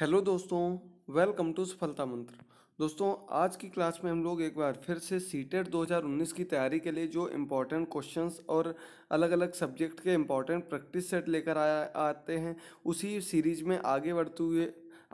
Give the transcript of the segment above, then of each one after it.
Hello दोस्तों welcome to सफलता मंत्र दोस्तों आज की क्लास में हम लोग एक बार फिर से सीटेट 2019 की तैयारी के लिए जो इम्पोर्टेंट क्वेश्चंस और अलग अलग सब्जेक्ट के इम्पोर्टेंट प्रैक्टिस सेट लेकर आया आते हैं उसी सीरीज में आगे बढ़ते हुए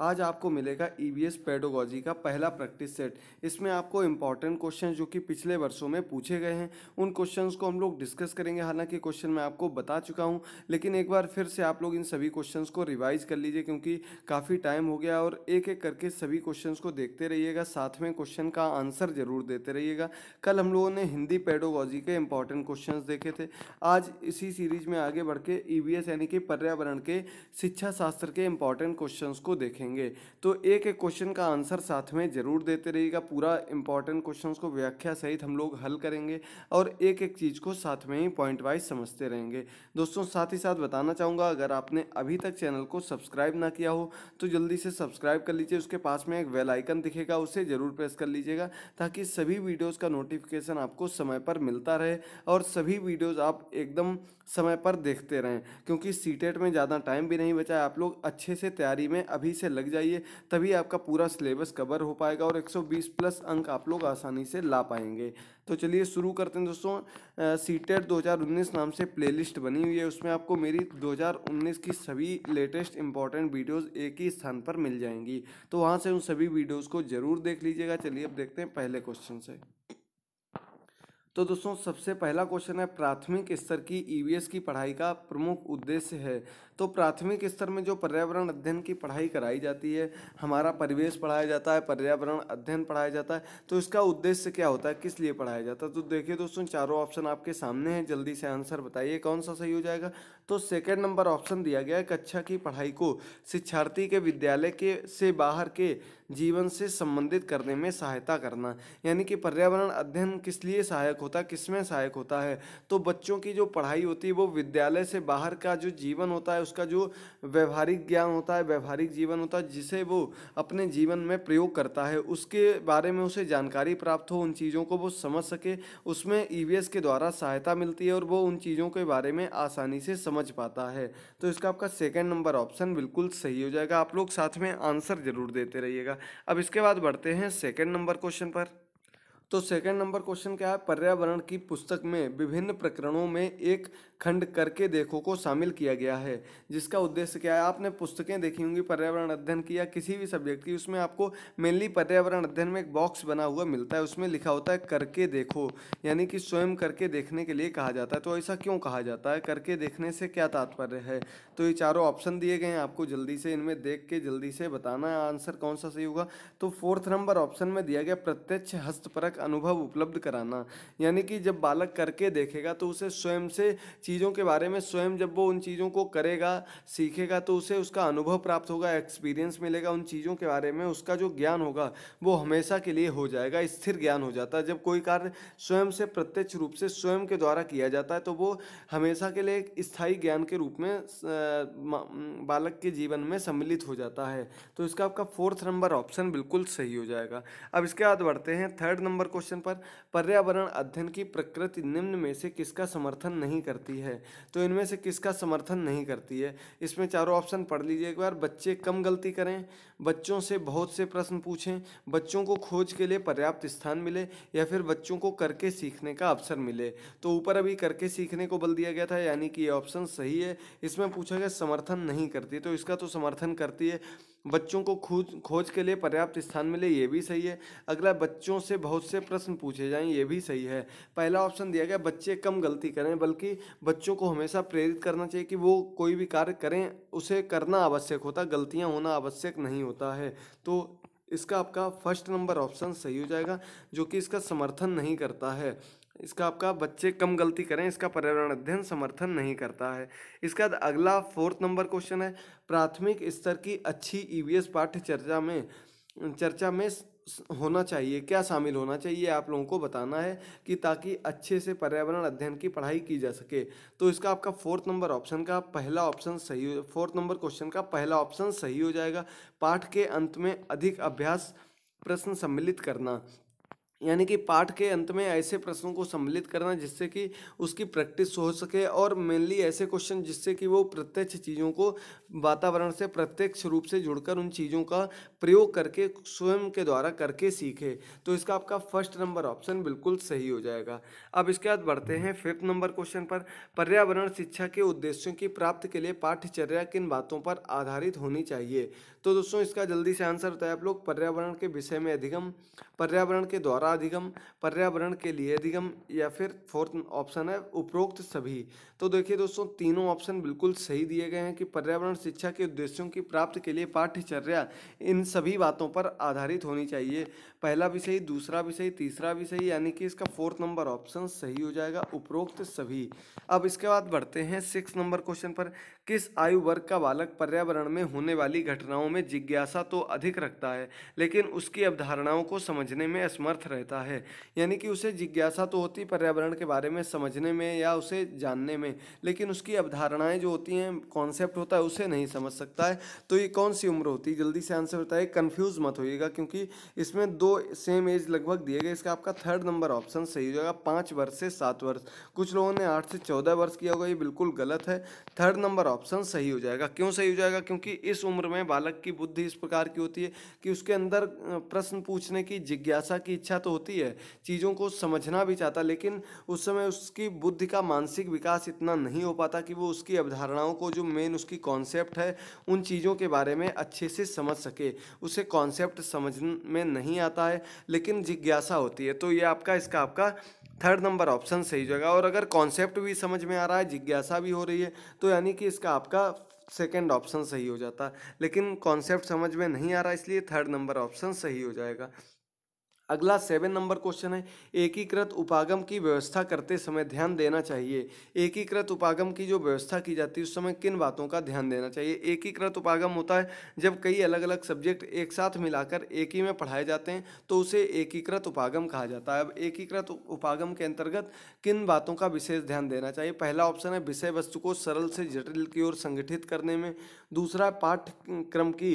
आज आपको मिलेगा ईवीएस e पेडोगोजी का पहला प्रैक्टिस सेट इसमें आपको इंपॉर्टेंट क्वेश्चन जो कि पिछले वर्षों में पूछे गए हैं उन क्वेश्चन को हम लोग डिस्कस करेंगे हालांकि क्वेश्चन मैं आपको बता चुका हूँ लेकिन एक बार फिर से आप लोग इन सभी क्वेश्चन को रिवाइज कर लीजिए क्योंकि काफ़ी टाइम हो गया और एक एक करके सभी क्वेश्चन को देखते रहिएगा साथ में क्वेश्चन का आंसर जरूर देते रहिएगा कल हम लोगों ने हिंदी पेडोगोजी के इंपॉर्टेंट क्वेश्चन देखे थे आज इसी सीरीज में आगे बढ़ के ई e यानी कि पर्यावरण के शिक्षा शास्त्र के इंपॉर्टेंट क्वेश्चन को देखें देखेंगे तो एक एक क्वेश्चन का आंसर साथ में ज़रूर देते रहिएगा पूरा इंपॉर्टेंट क्वेश्चंस को व्याख्या सहित हम लोग हल करेंगे और एक एक चीज़ को साथ में ही पॉइंट वाइज समझते रहेंगे दोस्तों साथ ही साथ बताना चाहूँगा अगर आपने अभी तक चैनल को सब्सक्राइब ना किया हो तो जल्दी से सब्सक्राइब कर लीजिए उसके पास में एक वेलाइकन दिखेगा उसे ज़रूर प्रेस कर लीजिएगा ताकि सभी वीडियोज़ का नोटिफिकेशन आपको समय पर मिलता रहे और सभी वीडियोज़ आप एकदम समय पर देखते रहें क्योंकि सीटेट e में ज़्यादा टाइम भी नहीं बचा है आप लोग अच्छे से तैयारी में अभी से लग जाइए तभी आपका पूरा सिलेबस कवर हो पाएगा और 120 प्लस अंक आप लोग आसानी से ला पाएंगे तो चलिए शुरू करते हैं दोस्तों सीटेट 2019 नाम से प्लेलिस्ट बनी हुई है उसमें आपको मेरी 2019 की सभी लेटेस्ट इंपॉर्टेंट वीडियोस एक ही स्थान पर मिल जाएंगी तो वहाँ से उन सभी वीडियोज़ को ज़रूर देख लीजिएगा चलिए अब देखते हैं पहले क्वेश्चन से तो दोस्तों सबसे पहला क्वेश्चन है प्राथमिक स्तर की ईवीएस e की पढ़ाई का प्रमुख उद्देश्य है तो प्राथमिक स्तर में जो पर्यावरण अध्ययन की पढ़ाई कराई जाती है हमारा परिवेश पढ़ाया जाता है पर्यावरण अध्ययन पढ़ाया जाता है तो इसका उद्देश्य क्या होता है किस लिए पढ़ाया जाता है तो देखिए दोस्तों चारों ऑप्शन आपके सामने हैं जल्दी से आंसर बताइए कौन सा सही हो जाएगा तो सेकेंड नंबर ऑप्शन दिया गया है कक्षा की पढ़ाई को शिक्षार्थी के विद्यालय के से बाहर के जीवन से संबंधित करने में सहायता करना यानी कि पर्यावरण अध्ययन किस लिए सहायक होता है किस में सहायक होता है तो बच्चों की जो पढ़ाई होती है वो विद्यालय से बाहर का जो जीवन होता है उसका जो व्यवहारिक ज्ञान होता है व्यवहारिक जीवन होता है जिसे वो अपने जीवन में प्रयोग करता है उसके बारे में उसे जानकारी प्राप्त हो उन चीज़ों को वो समझ सके उसमें ई e के द्वारा सहायता मिलती है और वो उन चीज़ों के बारे में आसानी से समझ पाता है तो इसका आपका सेकेंड नंबर ऑप्शन बिल्कुल सही हो जाएगा आप लोग साथ में आंसर ज़रूर देते रहिएगा अब इसके बाद बढ़ते हैं सेकेंड नंबर क्वेश्चन पर तो सेकंड नंबर क्वेश्चन क्या है पर्यावरण की पुस्तक में विभिन्न प्रकरणों में एक खंड करके देखो को शामिल किया गया है जिसका उद्देश्य क्या है आपने पुस्तकें देखी होंगी पर्यावरण अध्ययन की या किसी भी सब्जेक्ट की उसमें आपको मेनली पर्यावरण अध्ययन में एक बॉक्स बना हुआ मिलता है उसमें लिखा होता है करके देखो यानी कि स्वयं करके देखने के लिए कहा जाता है तो ऐसा क्यों कहा जाता है करके देखने से क्या तात्पर्य है तो ये चारों ऑप्शन दिए गए हैं आपको जल्दी से इनमें देख के जल्दी से बताना है आंसर कौन सा सही होगा तो फोर्थ नंबर ऑप्शन में दिया गया प्रत्यक्ष हस्तपरक अनुभव उपलब्ध कराना यानी कि जब बालक करके देखेगा तो उसे स्वयं से चीज़ों के बारे में स्वयं जब वो उन चीज़ों को करेगा सीखेगा तो उसे उसका अनुभव प्राप्त होगा एक्सपीरियंस मिलेगा उन चीज़ों के बारे में उसका जो ज्ञान होगा वो हमेशा के लिए हो जाएगा स्थिर ज्ञान हो जाता है जब कोई कार्य स्वयं से प्रत्यक्ष रूप से स्वयं के द्वारा किया जाता है तो वो हमेशा के लिए एक स्थायी ज्ञान के रूप में बालक के जीवन में सम्मिलित हो जाता है तो इसका आपका फोर्थ नंबर ऑप्शन बिल्कुल सही हो जाएगा अब इसके बाद बढ़ते हैं थर्ड नंबर क्वेश्चन पर पर्यावरण अध्ययन की प्रकृति निम्न में से किसका समर्थन नहीं करती है है तो इनमें से किसका समर्थन नहीं करती है इसमें चारों ऑप्शन पढ़ लीजिए एक बार बच्चे कम गलती करें बच्चों से बहुत से प्रश्न पूछें बच्चों को खोज के लिए पर्याप्त स्थान मिले या फिर बच्चों को करके सीखने का अवसर मिले तो ऊपर अभी करके सीखने को बल दिया गया था यानी कि ये ऑप्शन सही है इसमें पूछा गया समर्थन नहीं करती तो इसका तो समर्थन करती है बच्चों को खोज खोज के लिए पर्याप्त स्थान मिले ये भी सही है अगला बच्चों से बहुत से प्रश्न पूछे जाएं ये भी सही है पहला ऑप्शन दिया गया बच्चे कम गलती करें बल्कि बच्चों को हमेशा प्रेरित करना चाहिए कि वो कोई भी कार्य करें उसे करना आवश्यक होता गलतियाँ होना आवश्यक नहीं होता है तो इसका आपका फर्स्ट नंबर ऑप्शन सही हो जाएगा जो कि इसका समर्थन नहीं करता है इसका आपका बच्चे कम गलती करें इसका पर्यावरण अध्ययन समर्थन नहीं करता है इसका अगला फोर्थ नंबर क्वेश्चन है प्राथमिक स्तर की अच्छी ईवीएस e चर्चा में चर्चा में होना चाहिए क्या शामिल होना चाहिए आप लोगों को बताना है कि ताकि अच्छे से पर्यावरण अध्ययन की पढ़ाई की जा सके तो इसका आपका फोर्थ नंबर ऑप्शन का पहला ऑप्शन सही फोर्थ नंबर क्वेश्चन का पहला ऑप्शन सही हो जाएगा पाठ के अंत में अधिक अभ्यास प्रश्न सम्मिलित करना यानी कि पाठ के अंत में ऐसे प्रश्नों को सम्मिलित करना जिससे कि उसकी प्रैक्टिस हो सके और मेनली ऐसे क्वेश्चन जिससे कि वो प्रत्यक्ष चीज़ों को वातावरण से प्रत्यक्ष रूप से जुड़कर उन चीज़ों का प्रयोग करके स्वयं के द्वारा करके सीखे तो इसका आपका फर्स्ट नंबर ऑप्शन बिल्कुल सही हो जाएगा अब इसके बाद बढ़ते हैं फिफ्थ नंबर क्वेश्चन पर पर्यावरण शिक्षा के उद्देश्यों की प्राप्ति के लिए पाठ्यचर्या किन बातों पर आधारित होनी चाहिए तो दोस्तों इसका जल्दी से आंसर है आप लोग पर्यावरण के विषय में अधिगम पर्यावरण के द्वारा अधिगम पर्यावरण के लिए अधिगम या फिर फोर्थ ऑप्शन है उपरोक्त सभी तो देखिए दोस्तों तीनों ऑप्शन बिल्कुल सही दिए गए हैं कि पर्यावरण शिक्षा के उद्देश्यों की प्राप्ति के लिए पाठ्यचर्या इन सभी बातों पर आधारित होनी चाहिए पहला भी सही दूसरा भी सही तीसरा भी सही यानी कि इसका फोर्थ नंबर ऑप्शन सही हो जाएगा उपरोक्त सभी अब इसके बाद बढ़ते हैं सिक्स नंबर क्वेश्चन पर किस आयु वर्ग का बालक पर्यावरण में होने वाली घटनाओं में जिज्ञासा तो अधिक रखता है लेकिन उसकी अवधारणाओं को समझने में असमर्थ रहे रहता है यानी कि उसे जिज्ञासा तो होती पर्यावरण के बारे में समझने में या उसे जानने में लेकिन उसकी अवधारणाएं जो होती हैं कॉन्सेप्ट होता है उसे नहीं समझ सकता है तो ये कौन सी उम्र होती है जल्दी से आंसर बताइए कन्फ्यूज़ मत होइएगा क्योंकि इसमें दो सेम एज लगभग दिए गए इसका आपका थर्ड नंबर ऑप्शन सही हो जाएगा पाँच वर्ष से सात वर्ष कुछ लोगों ने आठ से चौदह वर्ष किया होगा ये बिल्कुल गलत है थर्ड नंबर ऑप्शन सही हो जाएगा क्यों सही हो जाएगा क्योंकि इस उम्र में बालक की बुद्धि इस प्रकार की होती है कि उसके अंदर प्रश्न पूछने की जिज्ञासा की इच्छा तो होती है चीज़ों को समझना भी चाहता लेकिन उस समय उसकी बुद्धि का मानसिक विकास इतना नहीं हो पाता कि वो उसकी अवधारणाओं को जो मेन उसकी कॉन्सेप्ट है उन चीज़ों के बारे में अच्छे से समझ सके उसे कॉन्सेप्ट समझ में नहीं आता है लेकिन जिज्ञासा होती है तो ये आपका इसका आपका थर्ड नंबर ऑप्शन सही जगह और अगर कॉन्सेप्ट भी समझ में आ रहा है जिज्ञासा भी हो रही है तो यानी कि इसका आपका सेकेंड ऑप्शन सही हो जाता लेकिन कॉन्सेप्ट समझ में नहीं आ रहा इसलिए थर्ड नंबर ऑप्शन सही हो जाएगा अगला सेवन नंबर क्वेश्चन है एकीकृत उपागम की व्यवस्था करते समय ध्यान देना चाहिए एकीकृत उपागम की जो व्यवस्था की जाती है उस समय किन बातों का ध्यान देना चाहिए एकीकृत उपागम होता है जब कई अलग अलग सब्जेक्ट एक साथ मिलाकर एक ही में पढ़ाए जाते हैं तो उसे एकीकृत उपागम कहा जाता है अब एकीकृत उपागम के अंतर्गत किन बातों का विशेष ध्यान देना चाहिए पहला ऑप्शन है विषय वस्तु को सरल से जटिल की ओर संगठित करने में दूसरा पाठ्यक्रम की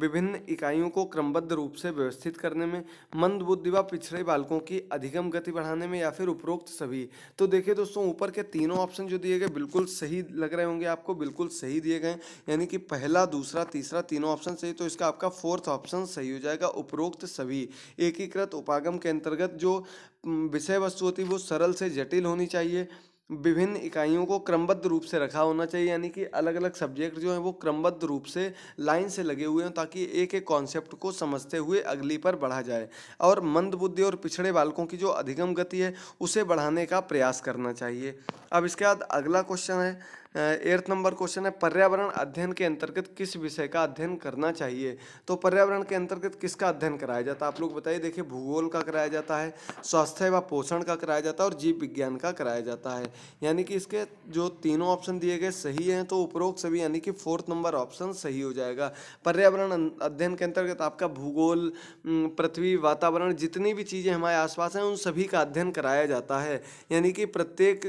विभिन्न इकाइयों को क्रमबद्ध रूप से व्यवस्थित करने में मंद बुद्धि व पिछड़े बालकों की अधिगम गति बढ़ाने में या फिर उपरोक्त सभी तो देखिए दोस्तों ऊपर के तीनों ऑप्शन जो दिए गए बिल्कुल सही लग रहे होंगे आपको बिल्कुल सही दिए गए यानी कि पहला दूसरा तीसरा तीनों ऑप्शन सही तो इसका आपका फोर्थ ऑप्शन सही हो जाएगा उपरोक्त सभी एकीकृत उपागम के अंतर्गत जो विषय वस्तु होती है वो सरल से जटिल होनी चाहिए विभिन्न इकाइयों को क्रमबद्ध रूप से रखा होना चाहिए यानी कि अलग अलग सब्जेक्ट जो हैं वो क्रमबद्ध रूप से लाइन से लगे हुए हों ताकि एक एक कॉन्सेप्ट को समझते हुए अगली पर बढ़ा जाए और मंदबुद्धि और पिछड़े बालकों की जो अधिगम गति है उसे बढ़ाने का प्रयास करना चाहिए अब इसके बाद अगला क्वेश्चन है एर्थ नंबर क्वेश्चन है पर्यावरण अध्ययन के अंतर्गत किस विषय का अध्ययन करना चाहिए तो पर्यावरण के अंतर्गत किसका अध्ययन कराया जाता है आप लोग बताइए देखिए भूगोल का कराया जाता है स्वास्थ्य व पोषण का कराया जाता है और जीव विज्ञान का कराया जाता है यानी कि इसके जो तीनों ऑप्शन दिए गए सही हैं तो उपरोक्त सभी यानी कि फोर्थ नंबर ऑप्शन सही हो जाएगा पर्यावरण अध्ययन के अंतर्गत आपका भूगोल पृथ्वी वातावरण जितनी भी चीज़ें हमारे आसपास हैं उन सभी का अध्ययन कराया जाता है यानी कि प्रत्येक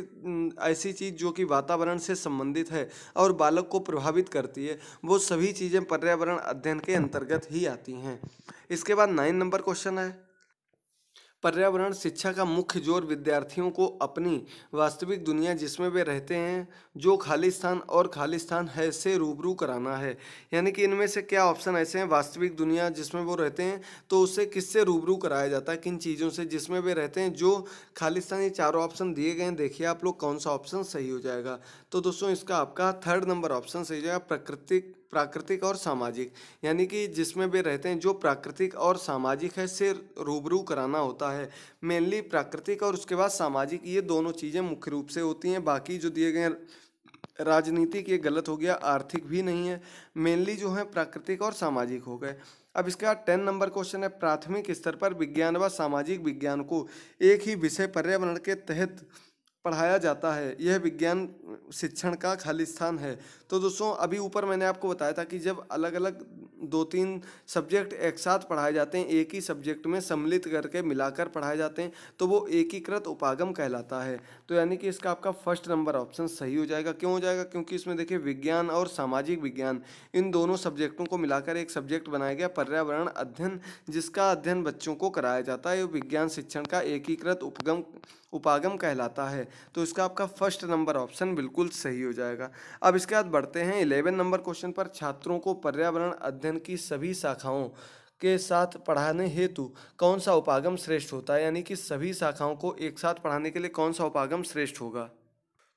ऐसी चीज़ जो कि वातावरण से संबंधित संबंधित है और बालक को प्रभावित करती है वो सभी चीज़ें पर्यावरण अध्ययन के अंतर्गत ही आती हैं इसके बाद नाइन नंबर क्वेश्चन है पर्यावरण शिक्षा का मुख्य जोर विद्यार्थियों को अपनी वास्तविक दुनिया जिसमें वे रहते हैं जो खालिस्तान और खालिस्तान है से रूबरू कराना है यानी कि इनमें से क्या ऑप्शन ऐसे हैं वास्तविक दुनिया जिसमें वो रहते हैं तो उसे किससे रूबरू कराया जाता है किन चीज़ों से जिसमें वे रहते हैं जो खालिस्तान ये चारों ऑप्शन दिए गए हैं देखिए आप लोग कौन सा ऑप्शन सही हो जाएगा तो दोस्तों इसका आपका थर्ड नंबर ऑप्शन सही हो जाएगा प्राकृतिक प्राकृतिक और सामाजिक यानी कि जिसमें भी रहते हैं जो प्राकृतिक और सामाजिक है से रूबरू कराना होता है मेनली प्राकृतिक और उसके बाद सामाजिक ये दोनों चीज़ें मुख्य रूप से होती हैं बाकी जो दिए गए राजनीतिक ये गलत हो गया आर्थिक भी नहीं है मेनली जो है प्राकृतिक और सामाजिक हो गए अब इसके बाद टेन नंबर क्वेश्चन है प्राथमिक स्तर पर विज्ञान व सामाजिक विज्ञान को एक ही विषय पर्यावरण के तहत पढ़ाया जाता है यह विज्ञान शिक्षण का खाली स्थान है तो दोस्तों अभी ऊपर मैंने आपको बताया था कि जब अलग अलग दो तीन सब्जेक्ट एक साथ पढ़ाए जाते हैं एक ही सब्जेक्ट में सम्मिलित करके मिलाकर पढ़ाए जाते हैं तो वो एकीकृत उपागम कहलाता है तो यानी कि इसका आपका फर्स्ट नंबर ऑप्शन सही हो जाएगा क्यों हो जाएगा क्योंकि इसमें देखिए विज्ञान और सामाजिक विज्ञान इन दोनों सब्जेक्टों को मिलाकर एक सब्जेक्ट बनाया गया पर्यावरण अध्ययन जिसका अध्ययन बच्चों को कराया जाता है विज्ञान शिक्षण का एकीकृत उपगम उपागम कहलाता है तो इसका आपका फर्स्ट नंबर ऑप्शन बिल्कुल सही हो जाएगा अब इसके बाद बढ़ते हैं इलेवन नंबर क्वेश्चन पर छात्रों को पर्यावरण अध्ययन की सभी शाखाओं के साथ पढ़ाने हेतु कौन सा उपागम श्रेष्ठ होता है यानी कि सभी शाखाओं को एक साथ पढ़ाने के लिए कौन सा उपागम श्रेष्ठ होगा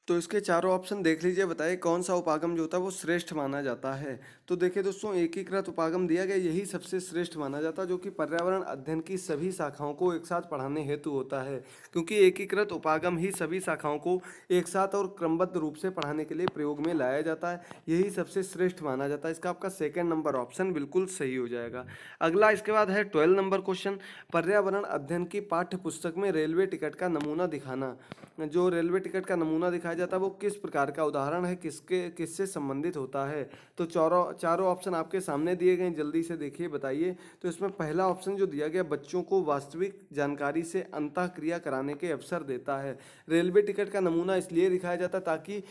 तो इसके चारों ऑप्शन देख लीजिए बताइए कौन सा उपागम जो होता है वो श्रेष्ठ माना जाता है तो देखिए दोस्तों एकीकृत उपागम दिया गया यही सबसे श्रेष्ठ माना जाता है जो कि पर्यावरण अध्ययन की सभी शाखाओं को एक साथ पढ़ाने हेतु होता है क्योंकि एकीकृत उपागम ही सभी शाखाओं को एक साथ और क्रमबद्ध रूप से पढ़ाने के लिए प्रयोग में लाया जाता है यही सबसे श्रेष्ठ माना जाता है इसका आपका सेकेंड नंबर ऑप्शन बिल्कुल सही हो जाएगा अगला इसके बाद है ट्वेल्व नंबर क्वेश्चन पर्यावरण अध्ययन की पाठ्य पुस्तक में रेलवे टिकट का नमूना दिखाना जो रेलवे टिकट का नमूना दिखाया जाता है वो किस प्रकार का उदाहरण है किसके किससे संबंधित होता है तो चौरा चारों ऑप्शन आपके सामने दिए गए जल्दी से देखिए बताइए तो इसमें पहला ऑप्शन जो दिया गया बच्चों को वास्तविक जानकारी से अंतःक्रिया कराने के अवसर देता है रेलवे टिकट का नमूना इसलिए दिखाया जाता ताकि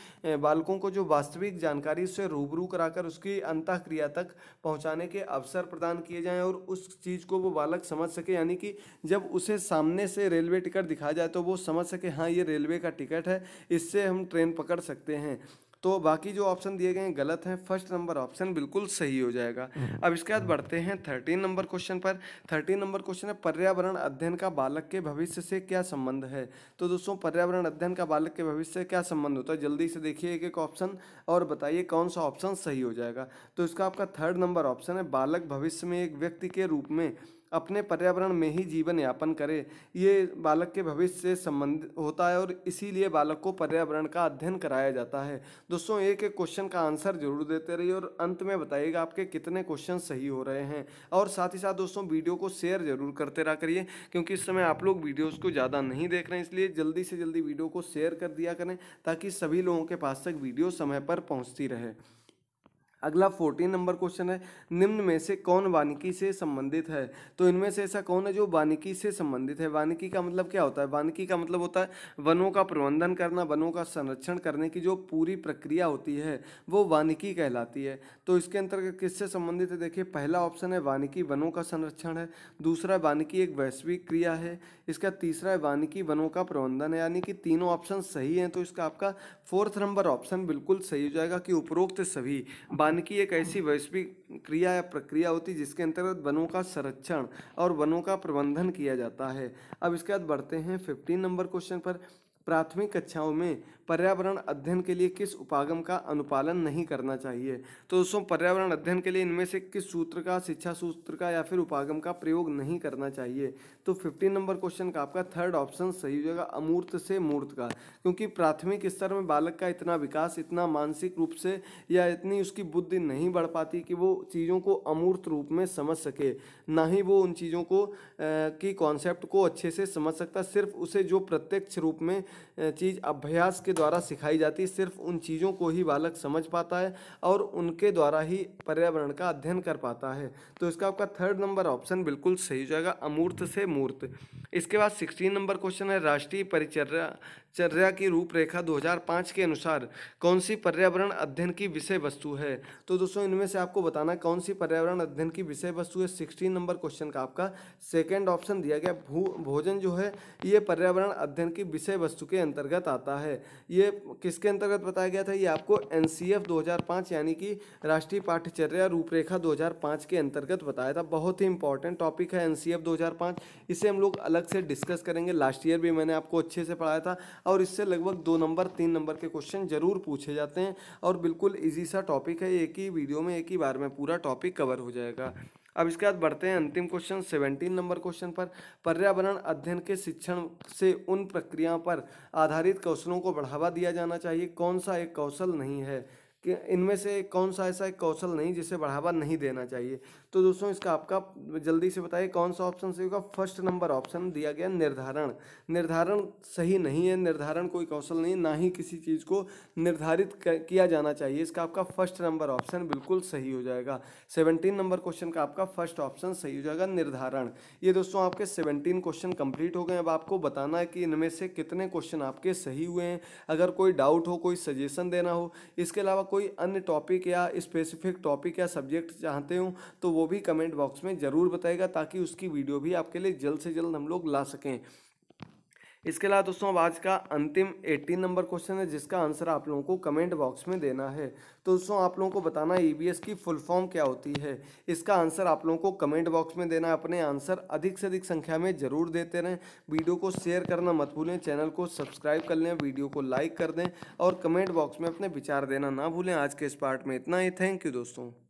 बालकों को जो वास्तविक जानकारी से रूबरू कराकर उसकी अंतःक्रिया तक पहुँचाने के अवसर प्रदान किए जाएँ और उस चीज़ को वो बालक समझ सके यानी कि जब उसे सामने से रेलवे टिकट दिखाया जाए तो वो समझ सके हाँ ये रेलवे का टिकट है इससे हम ट्रेन पकड़ सकते हैं तो बाकी जो ऑप्शन दिए गए हैं गलत हैं फर्स्ट नंबर ऑप्शन बिल्कुल सही हो जाएगा हम्म। अब इसके बाद बढ़ते हैं थर्टीन नंबर क्वेश्चन पर थर्टीन नंबर क्वेश्चन है पर्यावरण अध्ययन का बालक के भविष्य से क्या संबंध है तो दोस्तों पर्यावरण अध्ययन का बालक के भविष्य से क्या संबंध होता है जल्दी से देखिए एक एक ऑप्शन और बताइए कौन सा ऑप्शन सही हो जाएगा तो इसका आपका थर्ड नंबर ऑप्शन है बालक भविष्य में एक व्यक्ति के रूप में अपने पर्यावरण में ही जीवन यापन करे ये बालक के भविष्य से संबंधित होता है और इसीलिए बालक को पर्यावरण का अध्ययन कराया जाता है दोस्तों एक एक क्वेश्चन का आंसर जरूर देते रहिए और अंत में बताइएगा आपके कितने क्वेश्चन सही हो रहे हैं और साथ ही साथ दोस्तों वीडियो को शेयर जरूर करते रहा करिए क्योंकि इस समय आप लोग वीडियोज़ को ज़्यादा नहीं देख रहे हैं इसलिए जल्दी से जल्दी वीडियो को शेयर कर दिया करें ताकि सभी लोगों के पास तक वीडियो समय पर पहुँचती रहे अगला फोर्टीन नंबर क्वेश्चन है निम्न में से कौन वानिकी से संबंधित है तो इनमें से ऐसा कौन है जो वानिकी से संबंधित है वानिकी का मतलब क्या होता है वानिकी का मतलब होता है वनों का प्रबंधन करना वनों का संरक्षण करने की जो पूरी प्रक्रिया होती है वो वानिकी कहलाती है तो इसके अंतर्गत किससे संबंधित है देखिए पहला ऑप्शन है वानिकी वनों का संरक्षण है दूसरा वानिकी एक वैश्विक क्रिया है इसका तीसरा है वानिकी वनों का प्रबंधन है यानी कि तीनों ऑप्शन सही हैं तो इसका आपका फोर्थ नंबर ऑप्शन बिल्कुल सही हो जाएगा कि उपरोक्त सभी की एक ऐसी वैश्विक क्रिया या प्रक्रिया होती है जिसके अंतर्गत वनों का संरक्षण और वनों का प्रबंधन किया जाता है अब इसके बाद बढ़ते हैं फिफ्टीन नंबर क्वेश्चन पर प्राथमिक कक्षाओं में पर्यावरण अध्ययन के लिए किस उपागम का अनुपालन नहीं करना चाहिए तो दोस्तों पर्यावरण अध्ययन के लिए इनमें से किस सूत्र का शिक्षा सूत्र का या फिर उपागम का प्रयोग नहीं करना चाहिए तो फिफ्टीन नंबर क्वेश्चन का आपका थर्ड ऑप्शन सही हो जाएगा अमूर्त से मूर्त का क्योंकि प्राथमिक स्तर में बालक का इतना विकास इतना मानसिक रूप से या इतनी उसकी बुद्धि नहीं बढ़ पाती कि वो चीज़ों को अमूर्त रूप में समझ सके ना ही वो उन चीज़ों को की कॉन्सेप्ट को अच्छे से समझ सकता सिर्फ उसे जो प्रत्यक्ष रूप में चीज़ अभ्यास के द्वारा सिखाई जाती सिर्फ उन चीज़ों को ही बालक समझ पाता है और उनके द्वारा ही पर्यावरण का अध्ययन कर पाता है तो इसका आपका थर्ड नंबर ऑप्शन बिल्कुल सही हो जाएगा अमूर्त से मूर्त इसके बाद सिक्सटीन नंबर क्वेश्चन है राष्ट्रीय परिचर्या चर्या की रूपरेखा 2005 के अनुसार कौन सी पर्यावरण अध्ययन की विषय वस्तु है तो दोस्तों इनमें से आपको बताना कौन सी पर्यावरण अध्ययन की विषय वस्तु है सिक्सटीन नंबर क्वेश्चन का आपका सेकेंड ऑप्शन दिया गया भू भोजन जो है ये पर्यावरण अध्ययन की विषय वस्तु के अंतर्गत आता है ये किसके अंतर्गत बताया गया था ये आपको एन 2005 यानी कि राष्ट्रीय पाठ्यचर्या रूपरेखा 2005 के अंतर्गत बताया था बहुत ही इंपॉर्टेंट टॉपिक है एन 2005 इसे हम लोग अलग से डिस्कस करेंगे लास्ट ईयर भी मैंने आपको अच्छे से पढ़ाया था और इससे लगभग दो नंबर तीन नंबर के क्वेश्चन जरूर पूछे जाते हैं और बिल्कुल ईजी सा टॉपिक है एक ही वीडियो में एक ही बार में पूरा टॉपिक कवर हो जाएगा अब इसके बाद बढ़ते हैं अंतिम क्वेश्चन सेवेंटीन नंबर क्वेश्चन पर पर्यावरण अध्ययन के शिक्षण से उन प्रक्रियाओं पर आधारित कौशलों को बढ़ावा दिया जाना चाहिए कौन सा एक कौशल नहीं है कि इनमें से कौन सा ऐसा एक कौशल नहीं जिसे बढ़ावा नहीं देना चाहिए तो दोस्तों इसका आपका जल्दी से बताइए कौन सा ऑप्शन सही होगा फर्स्ट नंबर ऑप्शन दिया गया निर्धारण निर्धारण सही नहीं है निर्धारण कोई कौशल नहीं ना ही किसी चीज़ को निर्धारित किया जाना चाहिए इसका आपका फर्स्ट नंबर ऑप्शन बिल्कुल सही हो जाएगा सेवनटीन नंबर क्वेश्चन का आपका फर्स्ट ऑप्शन सही हो जाएगा निर्धारण ये दोस्तों आपके सेवनटीन क्वेश्चन कंप्लीट हो गए अब आपको बताना है कि इनमें से कितने क्वेश्चन आपके सही हुए हैं अगर कोई डाउट हो कोई सजेशन देना हो इसके अलावा कोई अन्य टॉपिक या स्पेसिफिक टॉपिक या सब्जेक्ट चाहते हो तो वो भी कमेंट बॉक्स में ज़रूर बताएगा ताकि उसकी वीडियो भी आपके लिए जल्द से जल्द हम लोग ला सकें इसके अलावा दोस्तों आज का अंतिम 18 नंबर क्वेश्चन है जिसका आंसर आप लोगों को कमेंट बॉक्स में देना है तो दोस्तों आप लोगों को बताना एस e की फुल फॉर्म क्या होती है इसका आंसर आप लोगों को कमेंट बॉक्स में देना अपने आंसर अधिक से अधिक संख्या में जरूर देते रहें वीडियो को शेयर करना मत भूलें चैनल को सब्सक्राइब कर लें वीडियो को लाइक कर दें और कमेंट बॉक्स में अपने विचार देना ना भूलें आज के इस पार्ट में इतना ही थैंक यू दोस्तों